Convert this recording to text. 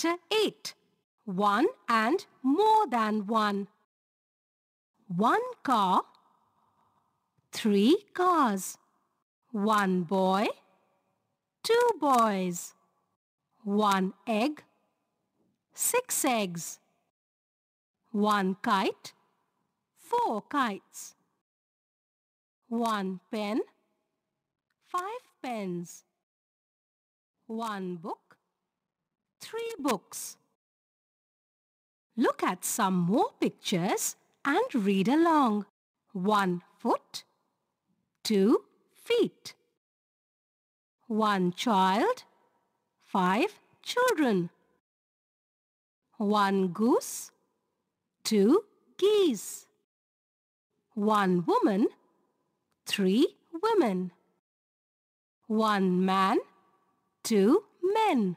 Chapter 8 One and More Than One One car, three cars, one boy, two boys, one egg, six eggs, one kite, four kites, one pen, five pens, one book, three books. Look at some more pictures and read along. One foot, two feet. One child, five children. One goose, two geese. One woman, three women. One man, two men.